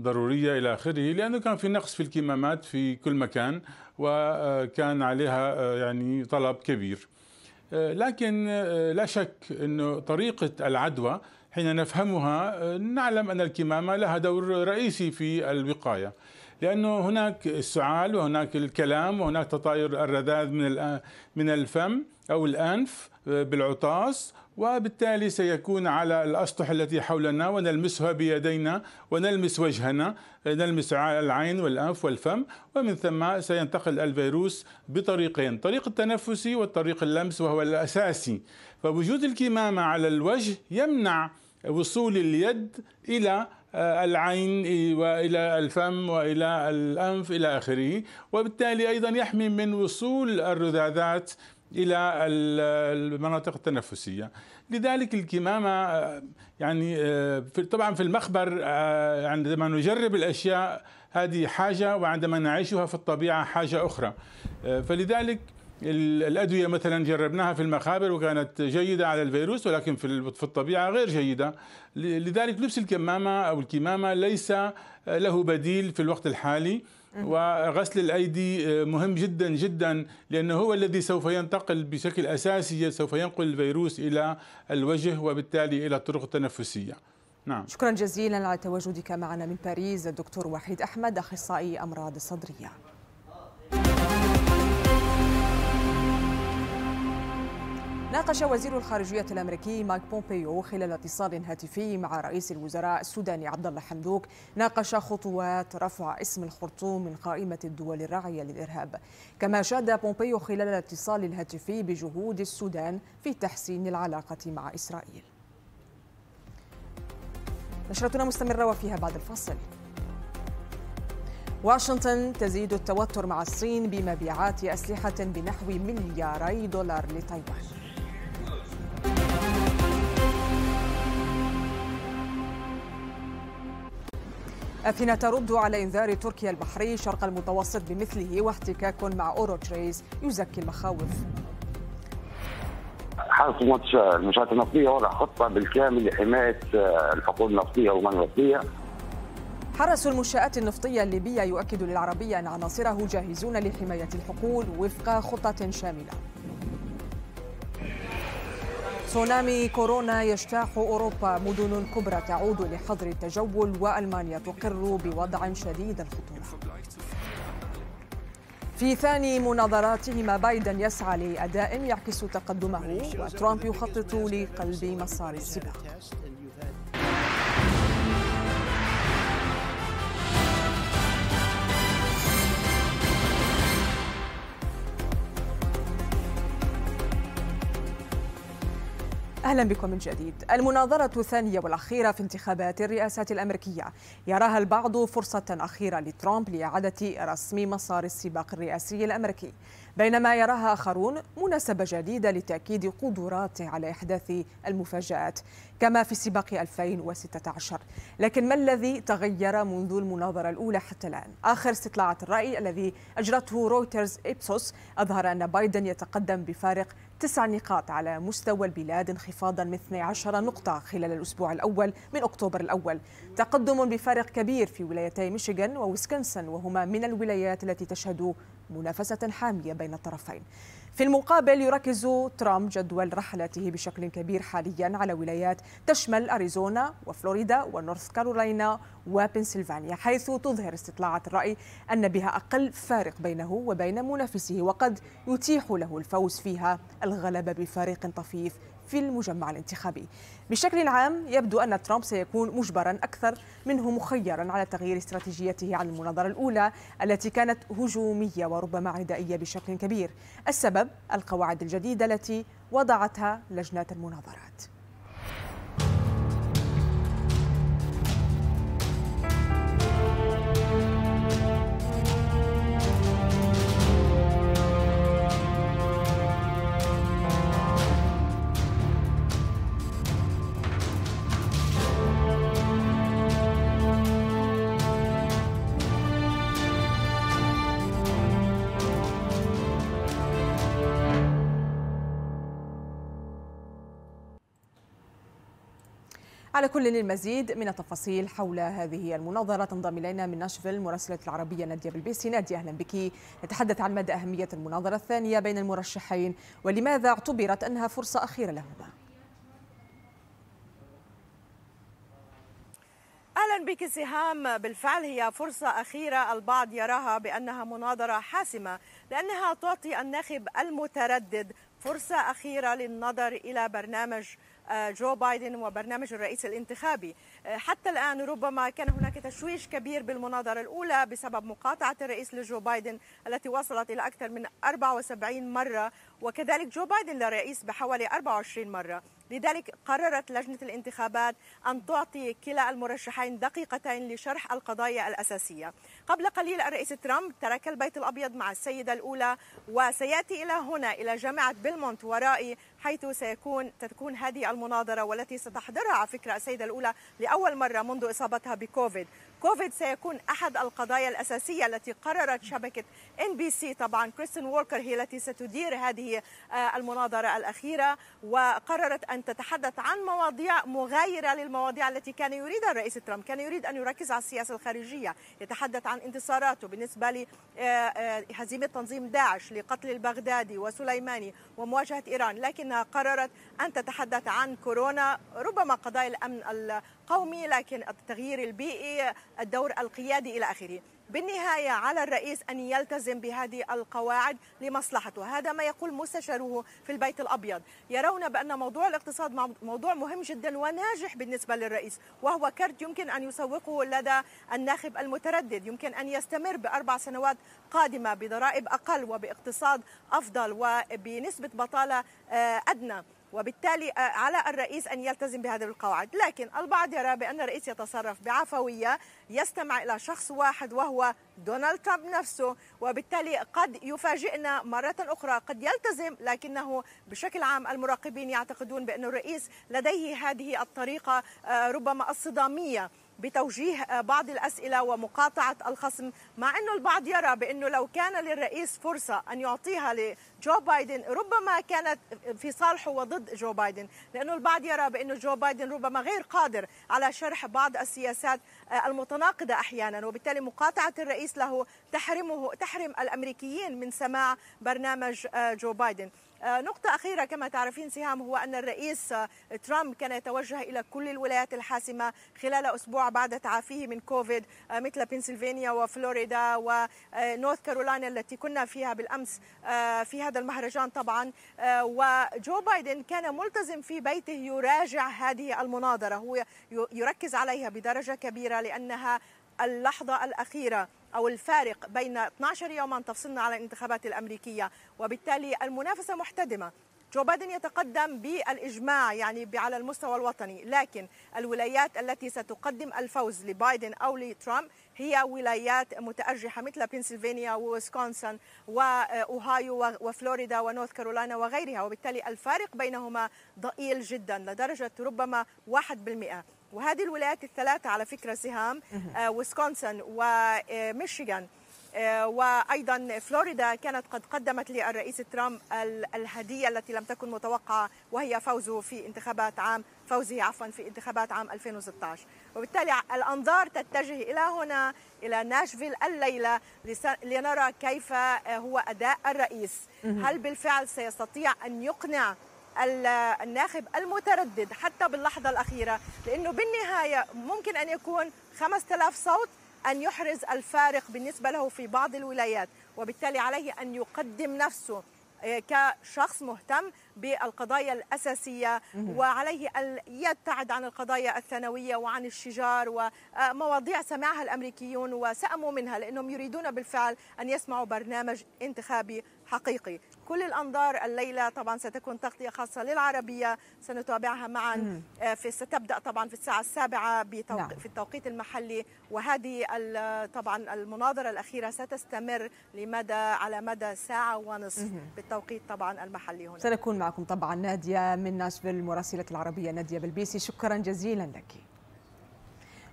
Speaker 8: ضرورية إلى آخره لأنه كان في نقص في الكمامات في كل مكان وكان عليها آه، يعني طلب كبير آه، لكن آه، لا شك أن طريقة العدوى حين نفهمها نعلم أن الكمامة لها دور رئيسي في الوقاية لأنه هناك السعال وهناك الكلام وهناك تطاير الرذاذ من من الفم أو الأنف بالعطاس وبالتالي سيكون على الأسطح التي حولنا ونلمسها بيدينا ونلمس وجهنا نلمس العين والأنف والفم ومن ثم سينتقل الفيروس بطريقين طريق التنفسي والطريق اللمس وهو الأساسي فوجود الكمامة على الوجه يمنع وصول اليد إلى آه، العين والى الفم والى الانف الى اخره وبالتالي ايضا يحمي من وصول الرذاذات الى المناطق التنفسيه لذلك الكمامه آه، يعني آه، طبعا في المخبر آه، عندما نجرب الاشياء هذه حاجه وعندما نعيشها في الطبيعه حاجه اخرى فلذلك الادويه مثلا جربناها في المخابر وكانت جيده على الفيروس ولكن في الطبيعه غير جيده لذلك لبس الكمامه او الكمامه ليس له بديل في الوقت الحالي وغسل الأيدي آه، مهم جدا جدا لأنه هو الذي سوف ينتقل بشكل أساسي سوف ينقل الفيروس إلى الوجه وبالتالي إلى الطرق التنفسية نعم.
Speaker 1: شكرا جزيلا على تواجدك معنا من باريس الدكتور وحيد أحمد أخصائي أمراض الصدرية ناقش وزير الخارجية الأمريكي مايك بومبيو خلال اتصال هاتفي مع رئيس الوزراء السوداني عبد الله حمدوك ناقش خطوات رفع اسم الخرطوم من قائمة الدول الراعية للإرهاب كما شاد بومبيو خلال الاتصال الهاتفي بجهود السودان في تحسين العلاقة مع إسرائيل نشرتنا مستمرة وفيها بعد الفاصل واشنطن تزيد التوتر مع الصين بمبيعات أسلحة بنحو ملياري دولار لتايوان أثينا ترد على إنذار تركيا البحري شرق المتوسط بمثله واحتكاك مع أوروتريز يزكي المخاوف
Speaker 2: حصمت المنشآت النفطية وضع خطة بالكامل لحماية آه، الحقول النفطية والمياه النفطية
Speaker 1: حرس المنشآت النفطية الليبية يؤكد للعربية أن عناصره جاهزون لحماية الحقول وفق خطة شاملة تسونامي كورونا يجتاح أوروبا مدن كبرى تعود لحظر التجول وألمانيا تقر بوضع شديد الخطورة في ثاني مناظراتهما بايدن يسعى لأداء يعكس تقدمه وترامب يخطط لقلب مسار السباق أهلا بكم من جديد المناظرة الثانية والأخيرة في انتخابات الرئاسة الأمريكية يراها البعض فرصة أخيرة لترامب لإعادة رسم مسار السباق الرئاسي الأمريكي بينما يراها آخرون مناسبة جديدة لتأكيد قدراته على إحداث المفاجآت كما في سباق 2016 لكن ما الذي تغير منذ المناظرة الأولى حتى الآن؟ آخر استطلاعات الرأي الذي أجرته رويترز إبسوس أظهر أن بايدن يتقدم بفارق تسع نقاط على مستوى البلاد انخفاضا من 12 نقطة خلال الأسبوع الأول من أكتوبر الأول تقدم بفارق كبير في ولايتي ميشيغان وويسكنسن وهما من الولايات التي تشهد منافسة حامية بين الطرفين في المقابل يركز ترامب جدول رحلته بشكل كبير حاليا على ولايات تشمل أريزونا وفلوريدا ونورث كارولاينا وبنسلفانيا حيث تظهر استطلاعات الرأي أن بها أقل فارق بينه وبين منافسه وقد يتيح له الفوز فيها الغلبة بفارق طفيف في المجمع الانتخابي بشكل عام يبدو أن ترامب سيكون مجبرا أكثر منه مخيرا على تغيير استراتيجيته عن المناظرة الأولى التي كانت هجومية وربما عدائية بشكل كبير السبب القواعد الجديدة التي وضعتها لجنة المناظرات على كل المزيد من التفاصيل حول هذه المناظرة تنضم إلينا من ناشفيل مراسلة العربية نادية بالبيسي نادية أهلا بك نتحدث عن مدى أهمية المناظرة الثانية بين المرشحين ولماذا اعتبرت أنها فرصة أخيرة لهما
Speaker 9: اهلا بك سهام بالفعل هي فرصه اخيره البعض يراها بانها مناظره حاسمه لانها تعطي الناخب المتردد فرصه اخيره للنظر الى برنامج جو بايدن وبرنامج الرئيس الانتخابي آه، حتى الآن ربما كان هناك تشويش كبير بالمناظرة الأولى بسبب مقاطعة الرئيس لجو بايدن التي وصلت إلى أكثر من 74 مرة وكذلك جو بايدن للرئيس بحوالي 24 مرة لذلك قررت لجنة الانتخابات أن تعطي كلا المرشحين دقيقتين لشرح القضايا الأساسية قبل قليل الرئيس ترامب ترك البيت الأبيض مع السيدة الأولى وسيأتي إلى هنا إلى جامعة بيلمونت ورائي حيث سيكون تكون هذه المناظرة والتي ستحضرها على فكرة السيدة الأولى لأول مرة منذ إصابتها بكوفيد كوفيد سيكون أحد القضايا الأساسية التي قررت شبكة إن بي سي طبعا كريستين ووركر هي التي ستدير هذه آه، المناظرة الأخيرة وقررت أن تتحدث عن مواضيع مغايرة للمواضيع التي كان يريدها الرئيس ترامب كان يريد أن يركز على السياسة الخارجية يتحدث عن انتصاراته بالنسبة لهزيمة آه، آه، تنظيم داعش لقتل البغدادي وسليماني ومواجهة إيران لكن لكنها قررت أن تتحدث عن كورونا ربما قضايا الأمن القومي لكن التغيير البيئي الدور القيادي إلى آخره بالنهاية على الرئيس أن يلتزم بهذه القواعد لمصلحته هذا ما يقول مستشاره في البيت الأبيض يرون بأن موضوع الاقتصاد موضوع مهم جدا وناجح بالنسبة للرئيس وهو كرت يمكن أن يسوقه لدى الناخب المتردد يمكن أن يستمر بأربع سنوات قادمة بضرائب أقل وباقتصاد أفضل وبنسبة بطالة آه، أدنى وبالتالي آه، على الرئيس أن يلتزم بهذه القواعد لكن البعض يرى بأن الرئيس يتصرف بعفوية يستمع إلى شخص واحد وهو دونالد ترامب نفسه وبالتالي قد يفاجئنا مرة أخرى قد يلتزم لكنه بشكل عام المراقبين يعتقدون بأن الرئيس لديه هذه الطريقة آه، ربما الصدامية بتوجيه آه، بعض الأسئلة ومقاطعة الخصم مع أنه البعض يرى بأنه لو كان للرئيس فرصة أن يعطيها جو بايدن ربما كانت في صالحه وضد جو بايدن لأنه البعض يرى بأنه جو بايدن ربما غير قادر على شرح بعض السياسات المتناقضة أحيانا وبالتالي مقاطعة الرئيس له تحرمه تحرم الأمريكيين من سماع برنامج جو بايدن نقطة أخيرة كما تعرفين سهام هو أن الرئيس ترامب كان يتوجه إلى كل الولايات الحاسمة خلال أسبوع بعد تعافيه من كوفيد مثل بنسلفانيا وفلوريدا ونورث كارولاينا التي كنا فيها بالأمس فيها هذا المهرجان طبعا آه، وجو بايدن كان ملتزم في بيته يراجع هذه المناظرة هو يركز عليها بدرجة كبيرة لأنها اللحظة الأخيرة أو الفارق بين 12 يوما تفصلنا على الانتخابات الأمريكية وبالتالي المنافسة محتدمة جو بايدن يتقدم بالاجماع يعني على المستوى الوطني لكن الولايات التي ستقدم الفوز لبايدن او لترامب هي ولايات متأرجحة مثل بنسلفانيا وويسكونسن وأوهايو وفلوريدا ونورث كارولاينا وغيرها وبالتالي الفارق بينهما ضئيل جدا لدرجة ربما 1% وهذه الولايات الثلاثة على فكرة سهام آه، ويسكونسن وميشيغان وايضا فلوريدا كانت قد قدمت للرئيس ترامب الهديه التي لم تكن متوقعه وهي فوزه في انتخابات عام فوزه عفوا في انتخابات عام 2016 وبالتالي الانظار تتجه الى هنا الى ناشفيل الليله لنرى كيف آه، هو اداء الرئيس هل بالفعل سيستطيع ان يقنع الناخب المتردد حتى باللحظه الاخيره لانه بالنهايه ممكن ان يكون 5000 صوت أن يحرز الفارق بالنسبة له في بعض الولايات وبالتالي عليه أن يقدم نفسه آه، كشخص مهتم بالقضايا الأساسية وعليه أن يبتعد عن القضايا الثانوية وعن الشجار ومواضيع آه، سمعها الأمريكيون وسأموا منها لأنهم يريدون بالفعل أن يسمعوا برنامج انتخابي حقيقي كل الأنظار الليلة طبعا ستكون تغطية خاصة للعربية سنتابعها معا آه، في ستبدأ طبعا في الساعة السابعة بتوق... نعم. في التوقيت المحلي وهذه طبعا المناظرة الأخيرة ستستمر لمدى على مدى ساعة ونصف مم. بالتوقيت طبعا المحلي هنا
Speaker 1: سنكون معكم طبعا نادية من ناشفيل مراسلة العربية نادية بالبيسي شكرا جزيلا لك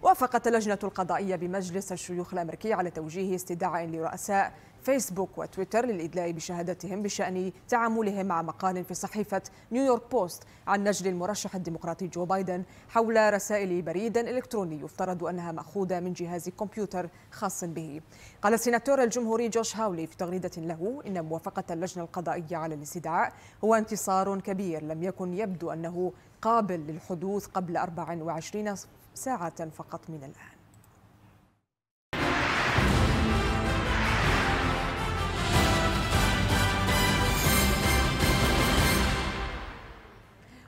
Speaker 1: وافقت اللجنة القضائية بمجلس الشيوخ الأمريكي على توجيه استدعاء لرؤساء فيسبوك وتويتر للإدلاء بشهادتهم بشأن تعاملهم مع مقال في صحيفة نيويورك بوست عن نجل المرشح الديمقراطي جو بايدن حول رسائل بريد إلكتروني يفترض أنها مأخوذة من جهاز كمبيوتر خاص به قال السيناتور الجمهوري جوش هاولي في تغريدة له إن موافقة اللجنة القضائية على الاستدعاء هو انتصار كبير لم يكن يبدو أنه قابل للحدوث قبل 24 ساعة فقط من الآن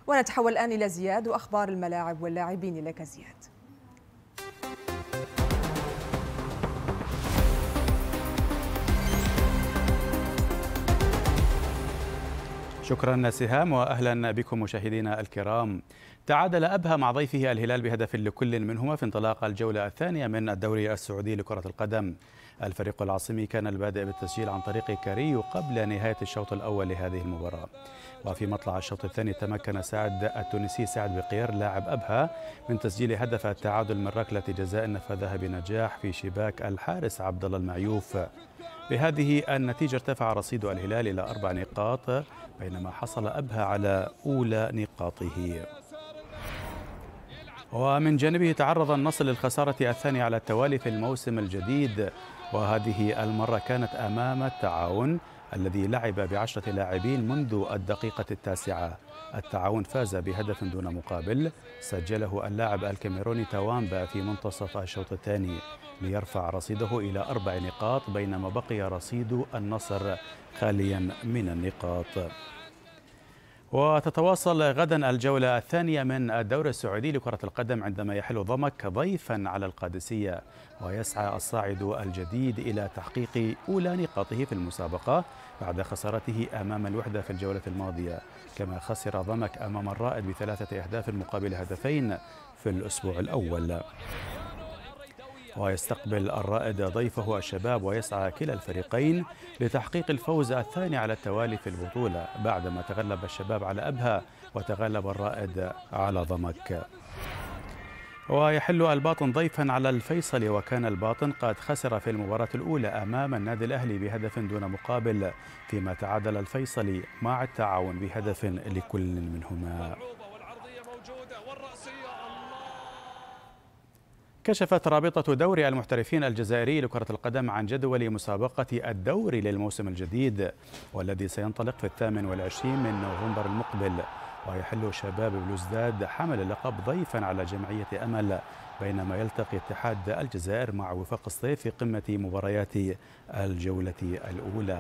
Speaker 1: ونتحول الآن إلى زياد وأخبار الملاعب واللاعبين لك زياد
Speaker 10: شكرا سهام واهلا بكم مشاهدينا الكرام تعادل أبها مع ضيفه الهلال بهدف لكل منهما في انطلاق الجولة الثانية من الدوري السعودي لكرة القدم الفريق العاصمي كان البادئ بالتسجيل عن طريق كاريو قبل نهاية الشوط الأول لهذه المباراة وفي مطلع الشوط الثاني تمكن سعد التونسي سعد بقير لاعب أبها من تسجيل هدف التعادل من ركلة جزاء نفذها بنجاح في شباك الحارس عبد الله المعيوف بهذه النتيجة ارتفع رصيد الهلال إلى أربع نقاط بينما حصل أبها على أولى نقاطه ومن جانبه تعرض النصر للخسارة الثانية على التوالي في الموسم الجديد وهذه المرة كانت أمام التعاون الذي لعب بعشرة لاعبين منذ الدقيقة التاسعة التعاون فاز بهدف دون مقابل سجله اللاعب الكاميروني توامبا في منتصف الشوط الثاني ليرفع رصيده إلى أربع نقاط بينما بقي رصيد النصر خاليا من النقاط وتتواصل غدا الجولة الثانية من الدوري السعودي لكرة القدم عندما يحل ضمك ضيفا على القادسية ويسعى الصاعد الجديد إلى تحقيق أولى نقاطه في المسابقة بعد خسارته أمام الوحدة في الجولة الماضية كما خسر ضمك أمام الرائد بثلاثة أهداف مقابل هدفين في الأسبوع الأول ويستقبل الرائد ضيفه الشباب ويسعى كلا الفريقين لتحقيق الفوز الثاني على التوالي في البطولة بعدما تغلب الشباب على أبها وتغلب الرائد على ضمك ويحل الباطن ضيفا على الفيصل وكان الباطن قد خسر في المباراة الأولى أمام النادي الأهلي بهدف دون مقابل فيما تعادل الفيصلي مع التعاون بهدف لكل منهما كشفت رابطة دوري المحترفين الجزائري لكرة القدم عن جدول مسابقة الدوري للموسم الجديد والذي سينطلق في الثامن والعشرين من نوفمبر المقبل ويحل شباب بلوزداد حمل اللقب ضيفا على جمعية أمل بينما يلتقي اتحاد الجزائر مع وفاق الصيف في قمة مباريات الجولة الأولى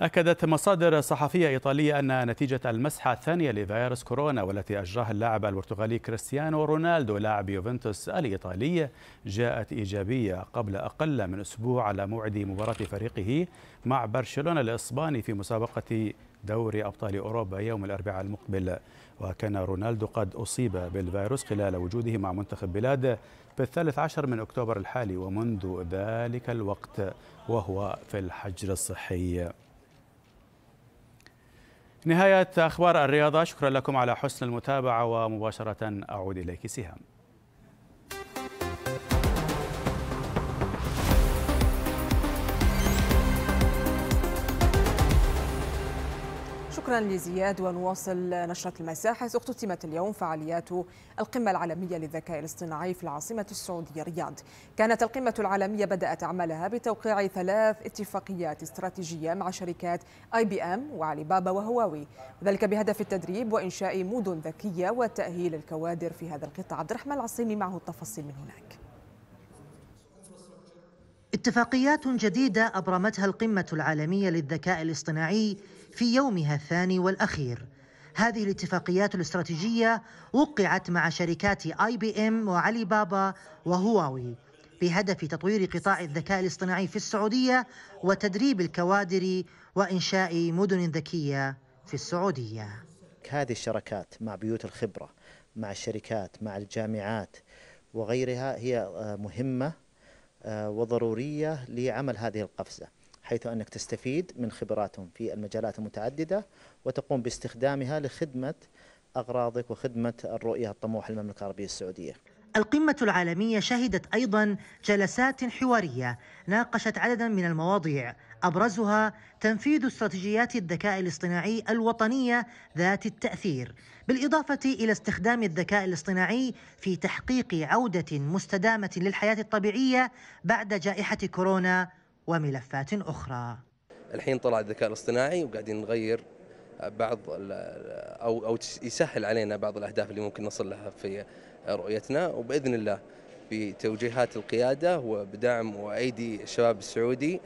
Speaker 10: أكدت مصادر صحفية إيطالية أن نتيجة المسحة الثانية لفيروس كورونا والتي أجراها اللاعب البرتغالي كريستيانو رونالدو لاعب يوفنتوس الإيطالي جاءت إيجابية قبل أقل من أسبوع على موعد مباراة فريقه مع برشلونة الإسباني في مسابقة دوري أبطال أوروبا يوم الأربعاء المقبل وكان رونالدو قد أصيب بالفيروس خلال وجوده مع منتخب بلاده في الثالث عشر من أكتوبر الحالي ومنذ ذلك الوقت وهو في الحجر الصحي نهاية أخبار الرياضة شكرا لكم على حسن المتابعة ومباشرة أعود إليك سهام
Speaker 1: شكرا لزياد ونواصل نشرة المساء حيث اختتمت اليوم فعاليات القمة العالمية للذكاء الاصطناعي في العاصمة السعودية رياض كانت القمة العالمية بدأت عملها بتوقيع ثلاث اتفاقيات استراتيجية مع شركات اي بي ام وعلي بابا وهواوي وذلك بهدف التدريب وإنشاء مدن ذكية وتأهيل الكوادر في هذا القطاع عبد الرحمن العصيمي معه التفاصيل من هناك
Speaker 11: اتفاقيات جديدة أبرمتها القمة العالمية للذكاء الاصطناعي في يومها الثاني والأخير هذه الاتفاقيات الاستراتيجية وقعت مع شركات آي بي إم وعلي بابا وهواوي بهدف تطوير قطاع الذكاء الاصطناعي في السعودية وتدريب الكوادر وإنشاء مدن ذكية في السعودية هذه الشراكات مع بيوت الخبرة مع الشركات مع الجامعات وغيرها هي مهمة آه، وضرورية لعمل هذه القفزة حيث أنك تستفيد من خبراتهم في المجالات المتعددة وتقوم باستخدامها لخدمة أغراضك وخدمة الرؤية الطموح للمملكة العربية السعودية القمة العالمية شهدت أيضا جلسات حوارية ناقشت عددا من المواضيع أبرزها تنفيذ استراتيجيات الذكاء الاصطناعي الوطنية ذات التأثير بالإضافة إلى استخدام الذكاء الاصطناعي في تحقيق عودة مستدامة للحياة الطبيعية بعد جائحة كورونا وملفات أخرى
Speaker 4: الحين طلع الذكاء الاصطناعي وقاعدين نغير بعض او او يسهل علينا بعض الاهداف اللي ممكن نصل لها في رؤيتنا وباذن الله بتوجيهات القياده وبدعم وايدي الشباب السعودي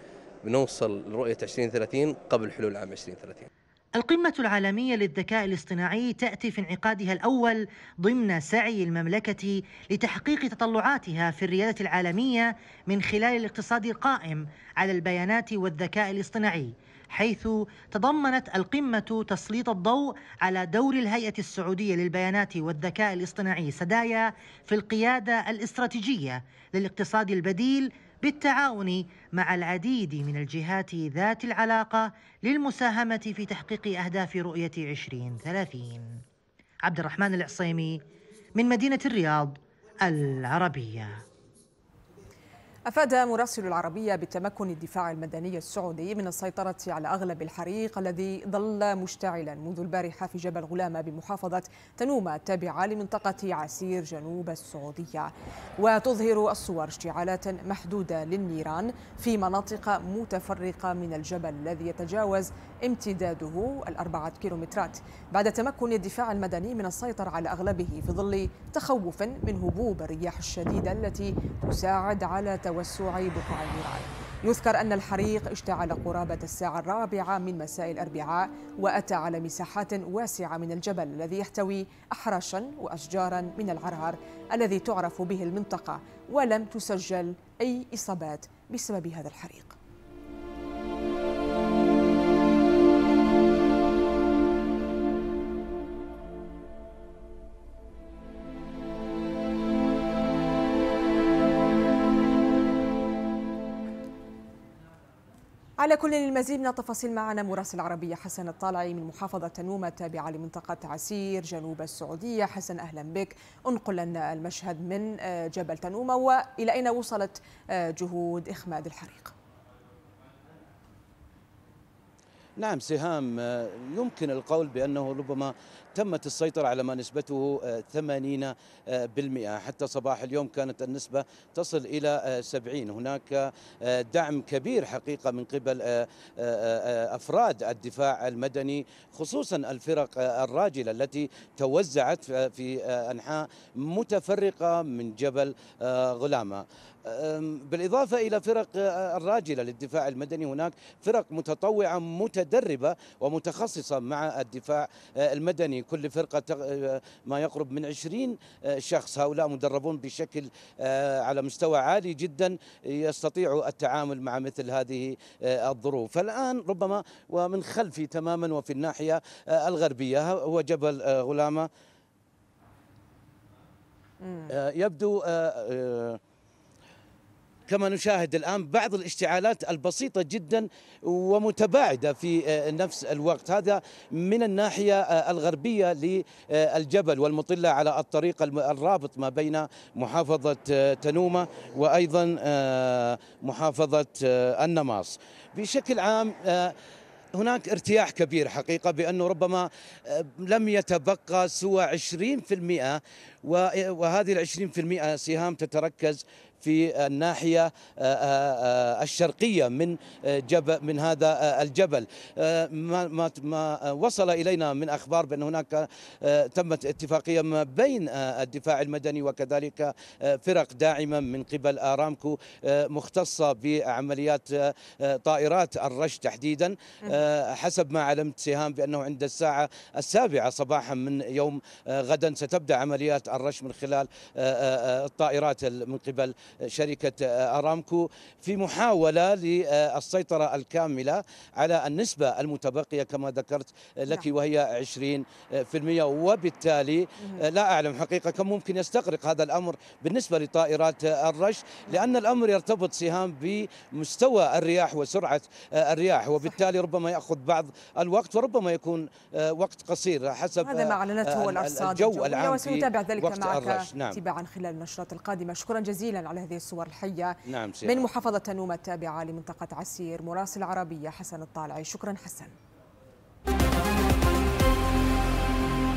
Speaker 4: بنوصل لرؤيه 2030 قبل حلول عام 2030
Speaker 11: القمة العالمية للذكاء الاصطناعي تأتي في انعقادها الأول ضمن سعي المملكة لتحقيق تطلعاتها في الريادة العالمية من خلال الاقتصاد القائم على البيانات والذكاء الاصطناعي حيث تضمنت القمة تسليط الضوء على دور الهيئة السعودية للبيانات والذكاء الاصطناعي سدايا في القيادة الاستراتيجية للاقتصاد البديل بالتعاون مع العديد من الجهات ذات العلاقة للمساهمة في تحقيق أهداف رؤية 2030 عبد الرحمن العصيمي من مدينة الرياض العربية
Speaker 1: أفاد مراسل العربية بتمكن الدفاع المدني السعودي من السيطرة على أغلب الحريق الذي ظل مشتعلا منذ البارحة في جبل غلامة بمحافظة تنومة التابعة لمنطقة عسير جنوب السعودية وتظهر الصور اشتعالات محدودة للنيران في مناطق متفرقة من الجبل الذي يتجاوز امتداده الأربعة كيلومترات بعد تمكن الدفاع المدني من السيطرة على أغلبه في ظل تخوف من هبوب الرياح الشديدة التي تساعد على توسع بقع النيران يذكر أن الحريق اشتعل قرابة الساعة الرابعة من مساء الأربعاء وأتى على مساحات واسعة من الجبل الذي يحتوي أحراشا وأشجارا من العرهر الذي تعرف به المنطقة ولم تسجل أي إصابات بسبب هذا الحريق على كل المزيد من التفاصيل معنا مراسل العربية حسن الطالعي من محافظة تنومة التابعة لمنطقة عسير جنوب السعودية حسن أهلا بك انقل لنا المشهد من آه، جبل تنومة وإلى أين وصلت آه، جهود إخماد الحريق
Speaker 2: نعم سهام آه، يمكن القول بأنه ربما تمت السيطرة على ما نسبته 80% آه، آه، حتى صباح اليوم كانت النسبة تصل إلى 70 آه، هناك دعم كبير حقيقة من قبل أفراد الدفاع المدني خصوصا الفرق الراجلة التي توزعت في أنحاء متفرقة من جبل غلامة بالإضافة إلى فرق آه، الراجلة للدفاع المدني هناك فرق متطوعة متدربة ومتخصصة مع الدفاع آه، المدني كل فرقة آه، ما يقرب من 20 شخص هؤلاء مدربون بشكل على مستوى عالي جدا يستطيعوا التعامل مع مثل هذه الظروف فالآن ربما ومن خلفي تماما وفي الناحية الغربية هو جبل غلامة يبدو كما نشاهد الآن بعض الاشتعالات البسيطة جدا ومتباعدة في آه، نفس الوقت هذا من الناحية آه، الغربية للجبل والمطلة على الطريق الرابط ما بين محافظة آه، تنومة وأيضا محافظة النماص بشكل عام هناك ارتياح كبير حقيقة بأنه ربما لم يتبقى سوى 20% وهذه ال 20% سهام تتركز في الناحية آه، آه، آه، الشرقية من جبل من هذا الجبل ما ما وصل إلينا من أخبار بأن هناك تمت اتفاقية ما بين الدفاع المدني وكذلك فرق داعمة من قبل آرامكو مختصة بعمليات طائرات الرش تحديدا حسب ما علمت سهام بأنه عند الساعة السابعة صباحا من يوم غدا ستبدأ عمليات الرش من خلال الطائرات من قبل شركة آه، أرامكو في محاولة للسيطرة الكاملة على النسبة المتبقية كما ذكرت لك نعم. وهي 20% وبالتالي آه، لا أعلم حقيقة كم ممكن يستغرق هذا الأمر بالنسبة لطائرات آه، الرش نعم. لأن الأمر يرتبط سهام بمستوى الرياح وسرعة الرياح وبالتالي ربما يأخذ بعض الوقت وربما يكون وقت قصير حسب هذا ما أعلنته الأرصاد الجو العام وسنتابع ذلك معك نعم.
Speaker 1: تباعا خلال النشرات القادمة شكرا جزيلا على على هذه الصور الحية نعم من محافظة نومة التابعة لمنطقة عسير مراسل عربية حسن الطالعي شكرا حسن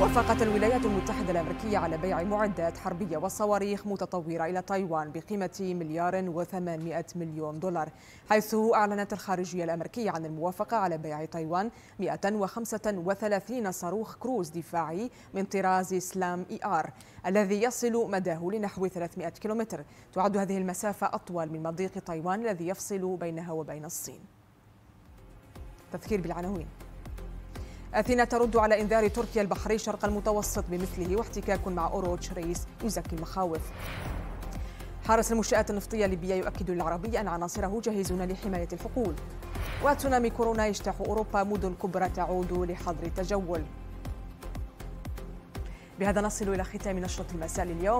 Speaker 1: وافقت الولايات المتحدة الأمريكية على بيع معدات حربية وصواريخ متطورة إلى تايوان بقيمة مليار و800 مليون دولار حيث أعلنت الخارجية الأمريكية عن الموافقة على بيع تايوان 135 صاروخ كروز دفاعي من طراز سلام إي آر الذي يصل مداه لنحو 300 كيلومتر تعد هذه المسافة أطول من مضيق تايوان الذي يفصل بينها وبين الصين تذكير بالعناوين أثينا ترد على إنذار تركيا البحري شرق المتوسط بمثله واحتكاك مع أوروتش رئيس يزكي المخاوف حارس المنشآت النفطية الليبية يؤكد للعربي أن عناصره جاهزون لحماية الحقول وتسونامي كورونا يجتاح أوروبا مدن كبرى تعود لحظر التجول بهذا نصل إلى ختام نشرة المساء لليوم